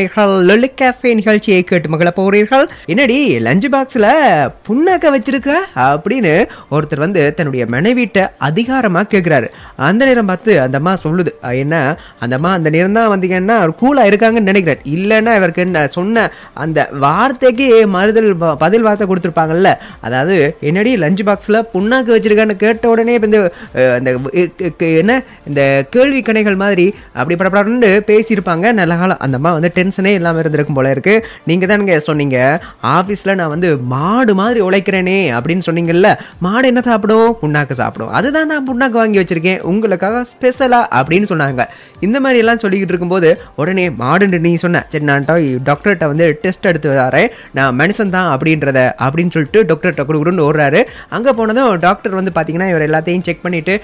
நேர்கள் கேஃபே நிகழ்ச்சியை கேட்டு மகள போகிறீர்கள் என்னடி லஞ்ச் பாக்ஸில் புண்ணாக்க வச்சிருக்கிற அப்படின்னு ஒருத்தர் வந்து தன்னுடைய மனைவிட்ட அதிகாரமாக கேட்குறாரு அந்த நேரம் பார்த்து அந்த அம்மா சொல்லுது என்ன அந்த அம்மா அந்த நேரம் தான் வந்தீங்கன்னா கூலாக இருக்காங்கன்னு நினைக்கிறார் இல்லைன்னா இவருக்கு என்ன சொன்ன அந்த வார்த்தைக்கு மறுதல் பதில் வார்த்தை கொடுத்துருப்பாங்கல்ல அதாவது என்னடி லஞ்ச் பாக்ஸில் புண்ணாக்கு வச்சிருக்கான்னு கேட்ட உடனே இப்போ இந்த இந்த என்ன இந்த கேள்வி கணைகள் மாதிரி அப்படி படப்படன்னு பேசியிருப்பாங்க நல்ல காலம் அந்த அம்மா வந்து டென்ஷனே இல்லாமல் இருந்திருக்கும் போல இருக்கு நீங்கள் தானுங்க சொன்னீங்க ஆஃபீஸில் நான் வந்து மாடு மாதிரி உழைக்கிறேனே அப்படின்னு சொன்னீங்கல்ல மாடு என்ன சாப்பிடும் புண்ணாக்கு சாப்பிடும் அதுதான் நான் புண்ணாக்கு வாங்கி வச்சிருக்கேன் உங்களுக்காக ஸ்பெஷலாக அப்படின்னு சொன்னாங்க இந்த மாதிரி எல்லாம் சொல்லிக்கிட்டு இருக்கும்போது உடனே மாடுன்னு நீ சொன்ன சரி நான் டாக்டர்கிட்ட வந்து டெஸ்ட் எடுத்து வரேன் நான் மனுஷன் தான் அப்படின்றத அப்படின்னு சொல்லிட்டு டாக்டர்கிட்ட கொடுக்குறோன்னு ஓடுறாரு அங்கே போனதும் டாக்டர் வந்து பார்த்தீங்கன்னா இவர் எல்லாத்தையும் செக் பண்ணிட்டு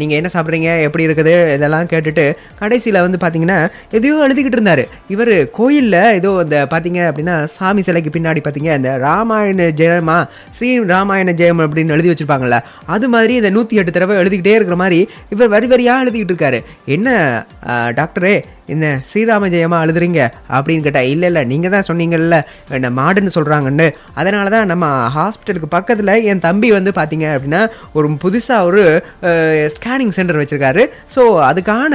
நீங்கள் என்ன சாப்பிட்றீங்க எப்படி இருக்குது இதெல்லாம் கேட்டுட்டு கடைசியில் வந்து பார்த்தீங்கன்னா எதையோ எழுதிக்கிட்டு இருந்தார் இவர் இவர் கோயிலில் ஏதோ இந்த பார்த்தீங்க அப்படின்னா சாமி சிலைக்கு பின்னாடி பார்த்தீங்க இந்த ராமாயண ஜெயமா ஸ்ரீ ராமாயண ஜெயம் அப்படின்னு எழுதி வச்சுருப்பாங்கள்ல அது மாதிரி இந்த நூற்றி எட்டு தடவை எழுதிக்கிட்டே இருக்கிற மாதிரி இவர் வரி வரியாக எழுதிக்கிட்டு இருக்காரு என்ன டாக்டரே என்ன ஸ்ரீராம ஜெயமாக அழுதுறீங்க அப்படின்னு கேட்டால் இல்லை இல்லை நீங்கள் தான் சொன்னீங்கல்ல என்ன மாடுன்னு சொல்கிறாங்கன்னு அதனால தான் நம்ம ஹாஸ்பிட்டலுக்கு பக்கத்தில் என் தம்பி வந்து பார்த்தீங்க அப்படின்னா ஒரு புதுசாக ஒரு ஸ்கேனிங் சென்டர் வச்சுருக்காரு ஸோ அதுக்கான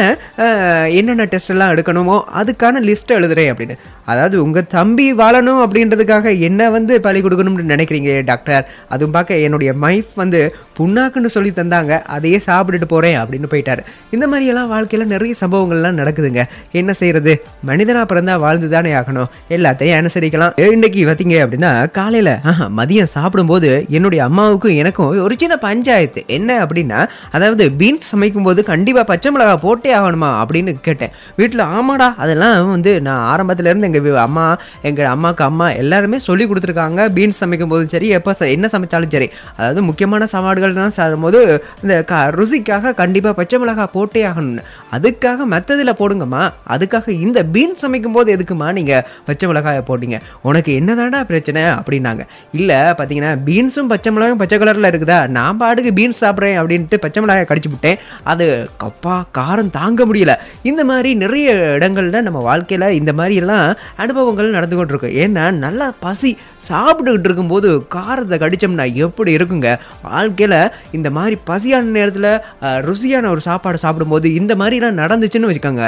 என்னென்ன டெஸ்ட்டெல்லாம் எடுக்கணுமோ அதுக்கான லிஸ்ட்டை எழுதுறேன் அப்படின்னு அதாவது உங்கள் தம்பி வாழணும் அப்படின்றதுக்காக என்ன வந்து பழி கொடுக்கணும்னு நினைக்கிறீங்க டாக்டர் அதுவும் பார்க்க என்னுடைய மைஃப் வந்து புண்ணாக்குன்னு சொல்லி தந்தாங்க அதையே சாப்பிட்டுட்டு போகிறேன் அப்படின்னு போயிட்டார் இந்த மாதிரியெல்லாம் வாழ்க்கையில் நிறைய சம்பவங்கள்லாம் நடக்குதுங்க என்ன செய்யறது மனிதனா பிறந்தா வாழ்ந்து தானே ஆகணும் எல்லாத்தையும் அனுசரிக்கலாம் இன்னைக்கு பார்த்தீங்க அப்படின்னா காலையில மதியம் சாப்பிடும்போது என்னுடைய அம்மாவுக்கும் எனக்கும் ஒரு சின்ன பஞ்சாயத்து என்ன அப்படின்னா அதாவது பீன்ஸ் சமைக்கும் போது கண்டிப்பாக பச்சை மிளகா போட்டே ஆகணுமா அப்படின்னு கேட்டேன் வீட்டில் ஆமாடா அதெல்லாம் வந்து நான் இருந்து எங்கள் அம்மா எங்கள் அம்மாவுக்கு அம்மா எல்லாருமே சொல்லி கொடுத்துருக்காங்க பீன்ஸ் சமைக்கும் போதும் சரி எப்போ என்ன சமைச்சாலும் சரி அதாவது முக்கியமான சாப்பாடுகள் தான் போது இந்த க ருசிக்காக கண்டிப்பாக பச்சை மிளகா போட்டே ஆகணும்னு அதுக்காக மற்றதில் போடுங்கம்மா அதுக்காக இந்த பீன்ஸ் சமைக்கும் போது எதுக்குமா நீங்கள் பச்சை மிளகாயை போட்டீங்க உனக்கு என்னதாடா பிரச்சனை அப்படின்னாங்க இல்லை பார்த்தீங்கன்னா பீன்ஸும் பச்சை மிளகாயும் பச்சை கலரில் இருக்குதா நான் பாடுக்கு பீன்ஸ் சாப்பிட்றேன் அப்படின்ட்டு பச்சை மிளகாயை கடிச்சு விட்டேன் அது கப்பா காரம் தாங்க முடியல இந்த மாதிரி நிறைய இடங்களில் நம்ம வாழ்க்கையில் இந்த மாதிரியெல்லாம் அனுபவங்கள் நடந்து கொண்டு இருக்கும் ஏன்னா நல்லா பசி சாப்பிட்டுக்கிட்டு இருக்கும்போது காரத்தை கடித்தோம்னா எப்படி இருக்குங்க வாழ்க்கையில் இந்த மாதிரி பசியான நேரத்தில் ருசியான ஒரு சாப்பாடு சாப்பிடும்போது இந்த மாதிரிலாம் நடந்துச்சுன்னு வச்சுக்கோங்க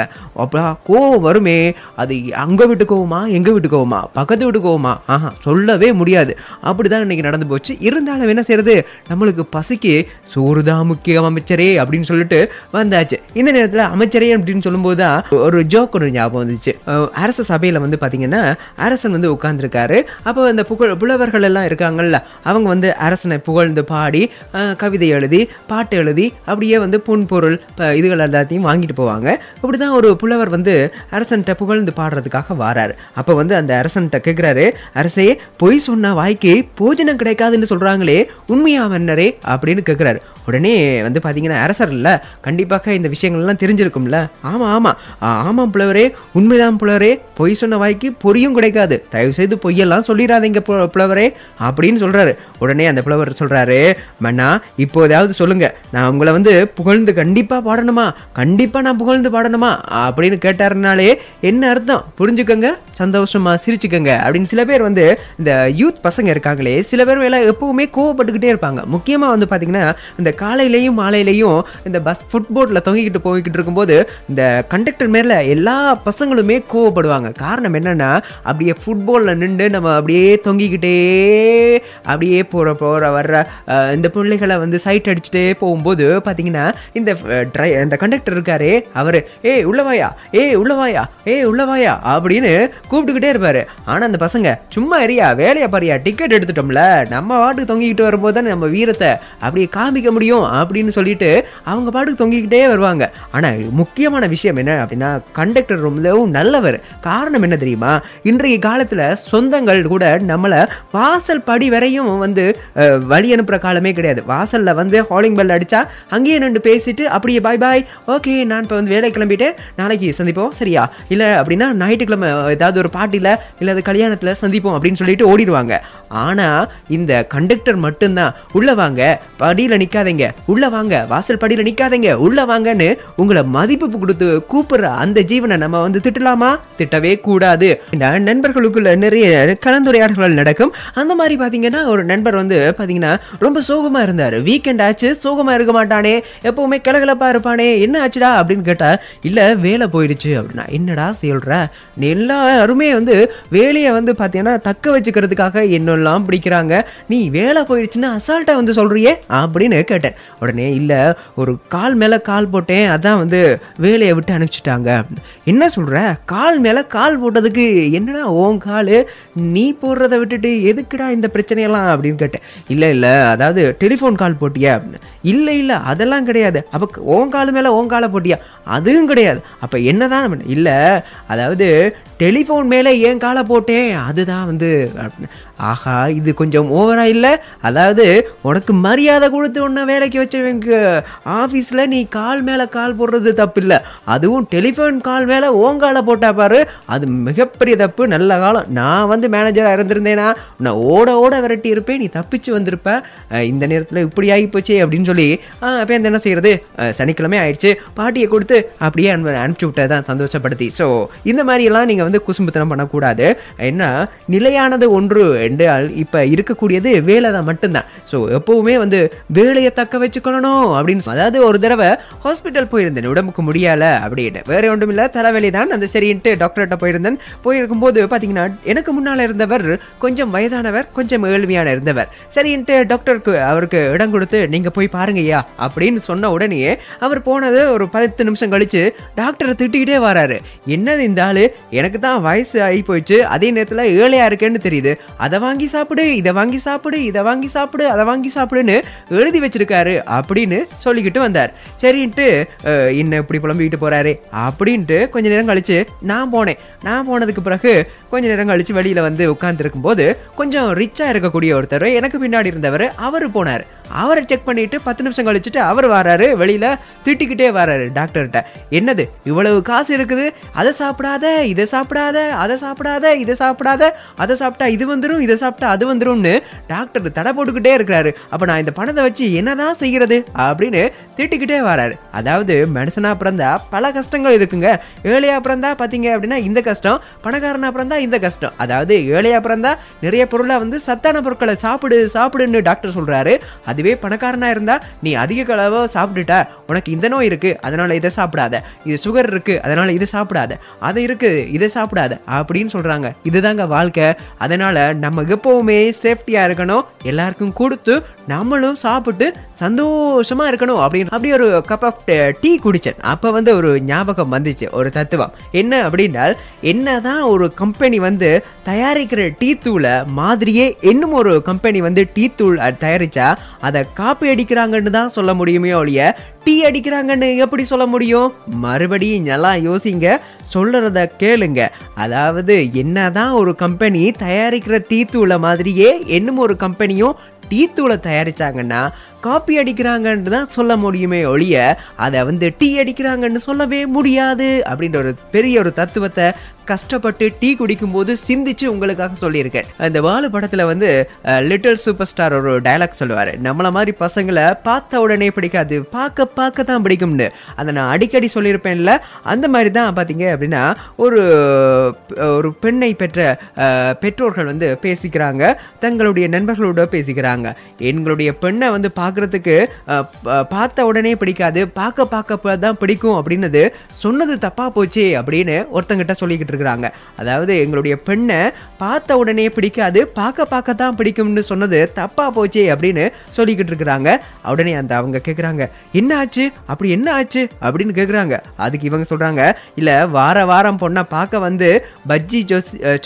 அப்போ கோவம் வருமே அது அங்கே வீட்டு கோவமா எங்க விட்டு கோவமா பக்கத்து வீட்டு கோவமா ஆஹா சொல்லவே முடியாது அப்படி தான் இன்றைக்கி நடந்து போச்சு இருந்தாலும் என்ன செய்யறது நம்மளுக்கு பசிக்கு சோறு தான் முக்கியம் அமைச்சரே அப்படின்னு சொல்லிட்டு வந்தாச்சு இந்த நேரத்தில் அமைச்சரே அப்படின்னு சொல்லும்போது தான் ஒரு ஜோக் ஒன்று ஞாபகம் வந்துச்சு அரச சபையில் வந்து பார்த்தீங்கன்னா அரசன் வந்து உட்கார்ந்துருக்காரு அப்போ அந்த புகழ் புலவர்கள் எல்லாம் இருக்காங்கல்ல அவங்க வந்து அரசனை புகழ்ந்து பாடி கவிதை எழுதி பாட்டு எழுதி அப்படியே வந்து புன்பொருள் இதுகள் எல்லாத்தையும் வாங்கிட்டு போவாங்க அப்படி தான் ஒரு புல புலவர் வந்து அரசன்கிட்ட புகழ்ந்து பாடுறதுக்காக வாரார் அப்போ வந்து அந்த அரசன்கிட்ட கேட்குறாரு அரசே பொய் சொன்ன வாய்க்கு போஜனம் கிடைக்காதுன்னு சொல்கிறாங்களே உண்மையா மன்னரே அப்படின்னு கேட்குறாரு உடனே வந்து பார்த்தீங்கன்னா அரசர் இல்லை கண்டிப்பாக இந்த விஷயங்கள்லாம் தெரிஞ்சிருக்கும்ல ஆமாம் ஆமாம் ஆமாம் புலவரே உண்மைதான் புலவரே பொய் சொன்ன வாய்க்கு பொரியும் கிடைக்காது தயவு செய்து பொய்யெல்லாம் சொல்லிடாதீங்க புலவரே அப்படின்னு சொல்கிறாரு உடனே அந்த புலவர் சொல்கிறாரு மன்னா ஏதாவது சொல்லுங்கள் நான் உங்களை வந்து புகழ்ந்து கண்டிப்பாக பாடணுமா கண்டிப்பாக நான் புகழ்ந்து பாடணுமா அப்படின்னு அப்படின்னு கேட்டாருனாலே என்ன அர்த்தம் புரிஞ்சுக்கோங்க சந்தோஷமாக சிரிச்சுக்கோங்க அப்படின்னு சில பேர் வந்து இந்த யூத் பசங்க இருக்காங்களே சில பேர் வேலை எப்போவுமே கோவப்பட்டுக்கிட்டே இருப்பாங்க முக்கியமாக வந்து பார்த்திங்கன்னா இந்த காலையிலையும் மாலையிலையும் இந்த பஸ் ஃபுட் தொங்கிக்கிட்டு போய்கிட்டு இருக்கும்போது இந்த கண்டக்டர் மேல எல்லா பசங்களுமே கோவப்படுவாங்க காரணம் என்னன்னா அப்படியே ஃபுட்பாலில் நின்று நம்ம அப்படியே தொங்கிக்கிட்டே அப்படியே போகிற போகிற வர்ற இந்த பிள்ளைகளை வந்து சைட் அடிச்சுட்டே போகும்போது பார்த்திங்கன்னா இந்த ட்ரை இந்த கண்டக்டர் இருக்காரு அவர் ஏய் உள்ளவாயா ஏ உள்ளவாயா ஏ உள்ளவாயா அப்படின்னு கூப்பிட்டுக்கிட்டே இருப்பாரு ஆனால் அந்த பசங்க சும்மா எரியா வேலையை பாரியா டிக்கெட் எடுத்துட்டோம்ல நம்ம பாட்டுக்கு தொங்கிக்கிட்டு வரும்போது தானே நம்ம வீரத்தை அப்படியே காமிக்க முடியும் அப்படின்னு சொல்லிட்டு அவங்க பாட்டுக்கு தொங்கிக்கிட்டே வருவாங்க ஆனால் முக்கியமான விஷயம் என்ன அப்படின்னா கண்டக்டர் ரொம்பவும் நல்லவர் காரணம் என்ன தெரியுமா இன்றைய காலத்தில் சொந்தங்கள் கூட நம்மளை வாசல் படி வரையும் வந்து வழி அனுப்புகிற காலமே கிடையாது வாசலில் வந்து ஹாலிங் பெல் அடித்தா அங்கேயே நின்று பேசிட்டு அப்படியே பாய் பாய் ஓகே நான் இப்போ வந்து வேலை கிளம்பிட்டு நாளைக்கு நாளைக்கு சந்திப்போம் சரியா இல்லை அப்படின்னா ஞாயிற்றுக்கிழமை ஏதாவது ஒரு பாட்டியில் இல்லை கல்யாணத்தில் சந்திப்போம் அப்படின்னு சொல்லிட்டு ஓடிடுவாங்க ஆனால் இந்த கண்டக்டர் மட்டும்தான் உள்ளே வாங்க படியில் நிற்காதீங்க உள்ளே வாங்க வாசல் படியில் நிற்காதீங்க உள்ளே வாங்கன்னு உங்களை மதிப்பு கொடுத்து கூப்பிடுற அந்த ஜீவனை நம்ம வந்து திட்டலாமா திட்டவே கூடாது நண்பர்களுக்குள்ள நிறைய கலந்துரையாடல்கள் நடக்கும் அந்த மாதிரி பார்த்தீங்கன்னா ஒரு நண்பர் வந்து பார்த்தீங்கன்னா ரொம்ப சோகமாக இருந்தார் வீக்கெண்ட் ஆச்சு சோகமாக இருக்க மாட்டானே எப்போவுமே கிளகலப்பாக இருப்பானே என்ன ஆச்சுடா அப்படின்னு கேட்டால் இல்லை வேலை போயிடுச்சு அப்படின்னா என்னடா சொல்கிற எல்லாருமே வந்து வேலையை வந்து பார்த்தீங்கன்னா தக்க வச்சுக்கிறதுக்காக என்ன எல்லாம் பிடிக்கிறாங்க நீ வேலை போயிடுச்சுன்னா அசால்ட்டாக வந்து சொல்கிறியே அப்படின்னு கேட்டேன் உடனே இல்லை ஒரு கால் மேலே கால் போட்டேன் அதான் வந்து வேலையை விட்டு அனுப்பிச்சிட்டாங்க என்ன சொல்கிற கால் மேலே கால் போட்டதுக்கு என்னடா ஓன் கால் நீ போடுறத விட்டுட்டு எதுக்குடா இந்த பிரச்சனையெல்லாம் அப்படின்னு கேட்டேன் இல்லை இல்லை அதாவது டெலிஃபோன் கால் போட்டியே அப்படின்னு இல்லை இல்லை அதெல்லாம் கிடையாது அப்போ ஓன் மேலே ஓன் காலை போட்டியா அதுவும் கிடையாது அப்போ என்ன தான் இல்லை அதாவது டெலிஃபோன் மேலே ஏன் காலை போட்டேன் அதுதான் வந்து ஆஹா இது கொஞ்சம் ஓவராக இல்லை அதாவது உனக்கு மரியாதை கொடுத்து ஒன்று வேலைக்கு வச்சவங்க ஆஃபீஸில் நீ கால் மேலே கால் போடுறது தப்பு இல்லை அதுவும் டெலிஃபோன் கால் மேலே ஓங்கால போட்டா பாரு அது மிகப்பெரிய தப்பு நல்ல காலம் நான் வந்து மேனேஜராக இருந்திருந்தேனா நான் ஓட ஓட விரட்டி இருப்பேன் நீ தப்பிச்சு வந்திருப்ப இந்த நேரத்தில் இப்படி ஆகி போச்சே அப்படின்னு சொல்லி சொல்லி அப்போ என்ன செய்கிறது சனிக்கிழமை ஆயிடுச்சு பாட்டியை கொடுத்து அப்படியே அனு அனுப்பிச்சி விட்டது தான் சந்தோஷப்படுத்தி ஸோ இந்த எல்லாம் நீங்கள் வந்து குசும்புத்தனம் பண்ணக்கூடாது என்ன நிலையானது ஒன்று என்று இப்போ இருக்கக்கூடியது வேலை தான் மட்டும்தான் ஸோ எப்போவுமே வந்து வேலையை தக்க வச்சுக்கொள்ளணும் அப்படின்னு அதாவது ஒரு தடவை ஹாஸ்பிட்டல் போயிருந்தேன் உடம்புக்கு முடியலை அப்படின்னு வேற ஒன்றும் இல்லை தலைவலி தான் அந்த சரின்ட்டு டாக்டர்கிட்ட போயிருந்தேன் போயிருக்கும் போது பார்த்தீங்கன்னா எனக்கு முன்னால் இருந்தவர் கொஞ்சம் வயதானவர் கொஞ்சம் ஏழ்மையான இருந்தவர் சரின்ட்டு டாக்டருக்கு அவருக்கு இடம் கொடுத்து நீங்கள் போய் பார்த்து பாருங்க ஐயா அப்படின்னு சொன்ன உடனே அவர் போனது ஒரு பத்து நிமிஷம் கழிச்சு டாக்டரை திட்டிக்கிட்டே வராரு என்னது இந்த எனக்கு தான் வயசு ஆகி போயிடுச்சு அதே நேரத்தில் ஏழையாக இருக்கேன்னு தெரியுது அதை வாங்கி சாப்பிடு இதை வாங்கி சாப்பிடு இதை வாங்கி சாப்பிடு அதை வாங்கி சாப்பிடுன்னு எழுதி வச்சிருக்காரு அப்படின்னு சொல்லிக்கிட்டு வந்தார் சரின்ட்டு என்ன இப்படி புலம்பிக்கிட்டு போகிறாரு அப்படின்ட்டு கொஞ்ச நேரம் கழிச்சு நான் போனேன் நான் போனதுக்கு பிறகு கொஞ்ச நேரம் கழிச்சு வெளியில் வந்து உட்காந்துருக்கும் போது கொஞ்சம் ரிச்சாக இருக்கக்கூடிய ஒருத்தர் எனக்கு பின்னாடி இருந்தவர் அவர் போனார் அவரை செக் பண்ணிவிட்டு பத்து நிமிஷம் கழிச்சுட்டு அவர் வராரு வெளியில் திட்டிக்கிட்டே வராரு டாக்டர்கிட்ட என்னது இவ்வளவு காசு இருக்குது அதை சாப்பிடாத இதை சாப்பிடாத அதை சாப்பிடாத இதை சாப்பிடாத அதை சாப்பிட்டா இது வந்துடும் இதை சாப்பிட்டா அது வந்துடும்னு டாக்டர் தடை போட்டுக்கிட்டே இருக்கிறாரு அப்போ நான் இந்த பணத்தை வச்சு என்னதான் செய்கிறது அப்படின்னு திட்டிக்கிட்டே வராரு அதாவது மனுஷனா பிறந்தா பல கஷ்டங்கள் இருக்குங்க ஏழையாக பிறந்தா பார்த்தீங்க அப்படின்னா இந்த கஷ்டம் பணக்காரனா பிறந்தா தான் இந்த கஷ்டம் அதாவது ஏழையாக பிறந்தா நிறைய பொருளை வந்து சத்தான பொருட்களை சாப்பிடு சாப்பிடுன்னு டாக்டர் சொல்கிறாரு அதுவே பணக்காரனாக இருந்தால் நீ அதிக அளவாக சாப்பிட்டுட்ட உனக்கு இந்த நோய் இருக்குது அதனால் இதை சாப்பிடாத இது சுகர் இருக்குது அதனால் இதை சாப்பிடாத அது இருக்குது இதை சாப்பிடாத அப்படின்னு சொல்கிறாங்க இதுதாங்க வாழ்க்கை அதனால் நம்ம எப்போவுமே சேஃப்டியாக இருக்கணும் எல்லாருக்கும் கொடுத்து நம்மளும் சாப்பிட்டு சந்தோஷமாக இருக்கணும் அப்படின்னு அப்படி ஒரு கப் ஆஃப் டீ குடித்தேன் அப்போ வந்து ஒரு ஞாபகம் வந்துச்சு ஒரு தத்துவம் என்ன அப்படின்னா என்னதான் ஒரு கம்பெனி கம்பெனி வந்து தயாரிக்கிற டீ தூளை மாதிரியே இன்னும் ஒரு கம்பெனி வந்து டீ தூள் தயாரித்தா அதை காப்பி அடிக்கிறாங்கன்னு தான் சொல்ல முடியுமே ஒழிய டீ அடிக்கிறாங்கன்னு எப்படி சொல்ல முடியும் மறுபடியும் நல்லா யோசிங்க சொல்கிறத கேளுங்க அதாவது என்னதான் ஒரு கம்பெனி தயாரிக்கிற டீ தூளை மாதிரியே இன்னும் ஒரு கம்பெனியும் டீ தூளை தயாரித்தாங்கன்னா காப்பி அடிக்கிறாங்கன்னு தான் சொல்ல முடியுமே ஒழிய அதை வந்து டீ அடிக்கிறாங்கன்னு சொல்லவே முடியாது அப்படின்ற ஒரு பெரிய ஒரு தத்துவத்தை கஷ்டப்பட்டு டீ குடிக்கும்போது சிந்திச்சு உங்களுக்காக சொல்லியிருக்கேன் அந்த வாழு படத்தில் வந்து லிட்டில் சூப்பர் ஸ்டார் ஒரு டைலாக் சொல்லுவார் நம்மளை மாதிரி பசங்களை பார்த்த உடனே பிடிக்காது பார்க்க பார்க்க தான் பிடிக்கும்னு அதை நான் அடிக்கடி சொல்லியிருப்பேன்ல அந்த மாதிரி தான் பார்த்தீங்க அப்படின்னா ஒரு ஒரு பெண்ணை பெற்ற பெற்றோர்கள் வந்து பேசிக்கிறாங்க தங்களுடைய நண்பர்களோட பேசிக்கிறாங்க எங்களுடைய பெண்ணை வந்து பார்க்க பார்க்குறதுக்கு பார்த்த உடனே பிடிக்காது பார்க்க பார்க்க தான் பிடிக்கும் அப்படின்னது சொன்னது தப்பாக போச்சு அப்படின்னு ஒருத்தங்கிட்ட சொல்லிக்கிட்டு இருக்கிறாங்க அதாவது எங்களுடைய பெண்ணை பார்த்த உடனே பிடிக்காது பார்க்க பார்க்க தான் பிடிக்கும்னு சொன்னது தப்பாக போச்சு அப்படின்னு சொல்லிக்கிட்டு இருக்கிறாங்க உடனே அந்த அவங்க கேட்குறாங்க என்ன ஆச்சு அப்படி என்ன ஆச்சு அப்படின்னு கேட்குறாங்க அதுக்கு இவங்க சொல்கிறாங்க இல்லை வார வாரம் பொண்ணை பார்க்க வந்து பஜ்ஜி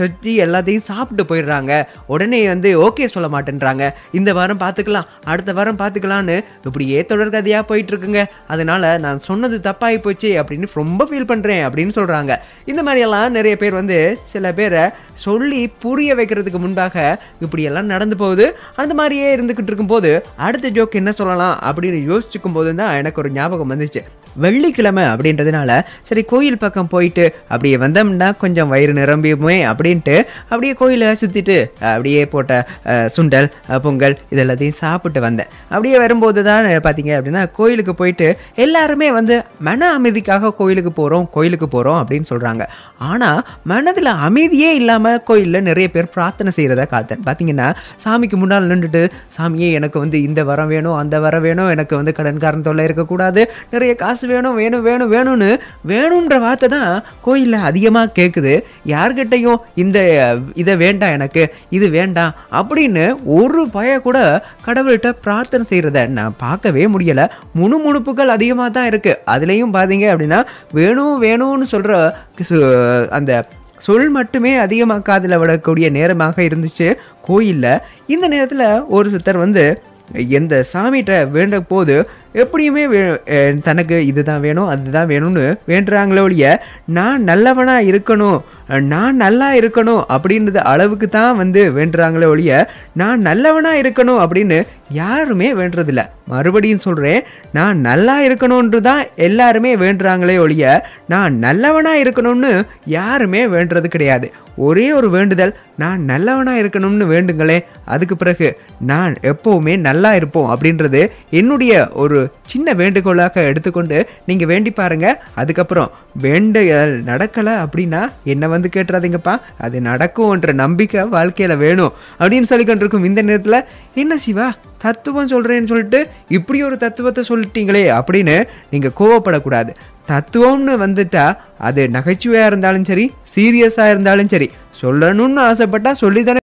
சொஜ்ஜி எல்லாத்தையும் சாப்பிட்டு போயிடுறாங்க உடனே வந்து ஓகே சொல்ல மாட்டேன்றாங்க இந்த வாரம் பார்த்துக்கலாம் அடுத்த வாரம் பார்த்து எடுத்துக்கலான்னு இப்படியே தொடர்கதையாக இருக்குங்க அதனால நான் சொன்னது தப்பாகி போச்சு அப்படின்னு ரொம்ப ஃபீல் பண்ணுறேன் அப்படின்னு சொல்கிறாங்க இந்த மாதிரியெல்லாம் நிறைய பேர் வந்து சில பேரை சொல்லி புரிய வைக்கிறதுக்கு முன்பாக இப்படியெல்லாம் நடந்து போகுது அந்த மாதிரியே இருந்துக்கிட்டு இருக்கும்போது அடுத்த ஜோக் என்ன சொல்லலாம் அப்படின்னு யோசிச்சுக்கும் போது தான் எனக்கு ஒரு ஞாபகம் வந்துச்சு வெள்ளிக்கிழமை அப்படின்றதுனால சரி கோயில் பக்கம் போயிட்டு அப்படியே வந்தோம்னா கொஞ்சம் வயிறு நிரம்பியுமே அப்படின்ட்டு அப்படியே கோயிலை சுற்றிட்டு அப்படியே போட்ட சுண்டல் பொங்கல் இதெல்லாத்தையும் சாப்பிட்டு வந்தேன் அப்படியே வரும்போது தான் பார்த்தீங்க அப்படின்னா கோயிலுக்கு போயிட்டு எல்லாருமே வந்து மன அமைதிக்காக கோயிலுக்கு போகிறோம் கோயிலுக்கு போகிறோம் அப்படின்னு சொல்கிறாங்க ஆனால் மனதில் அமைதியே இல்லாமல் கோயிலில் நிறைய பேர் பிரார்த்தனை செய்கிறத காத்தேன் பார்த்தீங்கன்னா சாமிக்கு முன்னால் நின்றுட்டு சாமியே எனக்கு வந்து இந்த வரம் வேணும் அந்த வரம் வேணும் எனக்கு வந்து கடன்காரன் தொல்லை இருக்கக்கூடாது நிறைய காசு காசு வேணும் வேணும் வேணும் வேணும்னு வேணுன்ற வார்த்தை தான் கோயிலில் அதிகமாக கேட்குது யார்கிட்டையும் இந்த இதை வேண்டாம் எனக்கு இது வேண்டாம் அப்படின்னு ஒரு பய கூட கடவுள்கிட்ட பிரார்த்தனை செய்கிறத நான் பார்க்கவே முடியலை முணுமுணுப்புகள் அதிகமாக தான் இருக்குது அதுலேயும் பார்த்தீங்க அப்படின்னா வேணும் வேணும்னு சொல்கிற அந்த சொல் மட்டுமே அதிகமாக காதில் விடக்கூடிய நேரமாக இருந்துச்சு கோயிலில் இந்த நேரத்தில் ஒரு சித்தர் வந்து எந்த சாமிகிட்ட வேண்ட போது எப்படியுமே தனக்கு இதுதான் வேணும் அதுதான் வேணும்னு வேண்டுறாங்களே ஒழிய நான் நல்லவனாக இருக்கணும் நான் நல்லா இருக்கணும் அப்படின்றத அளவுக்கு தான் வந்து வேண்டுறாங்களே ஒழிய நான் நல்லவனாக இருக்கணும் அப்படின்னு யாருமே வேண்டுறதில்ல மறுபடியும் சொல்கிறேன் நான் நல்லா இருக்கணும்ன்று தான் எல்லாருமே வேண்டுறாங்களே ஒழிய நான் நல்லவனாக இருக்கணும்னு யாருமே வேண்டுறது கிடையாது ஒரே ஒரு வேண்டுதல் நான் நல்லவனாக இருக்கணும்னு வேண்டுங்களேன் அதுக்கு பிறகு நான் எப்போவுமே நல்லா இருப்போம் அப்படின்றது என்னுடைய ஒரு சின்ன வேண்டுகோளாக எடுத்துக்கொண்டு நீங்கள் வேண்டி பாருங்கள் அதுக்கப்புறம் வேண்டுதல் நடக்கலை அப்படின்னா என்னை வந்து கேட்டுறாதீங்கப்பா அது நடக்கும்ன்ற நம்பிக்கை வாழ்க்கையில் வேணும் அப்படின்னு சொல்லிக்கொண்டிருக்கும் இந்த நேரத்தில் என்ன சிவா தத்துவம் சொல்கிறேன்னு சொல்லிட்டு இப்படி ஒரு தத்துவத்தை சொல்லிட்டீங்களே அப்படின்னு நீங்கள் கோவப்படக்கூடாது தத்துவம்னு வந்துட்டா அது நகைச்சுவையாக இருந்தாலும் சரி சீரியஸாக இருந்தாலும் சரி சொல்லணும்னு ஆசைப்பட்டா சொல்லி தானே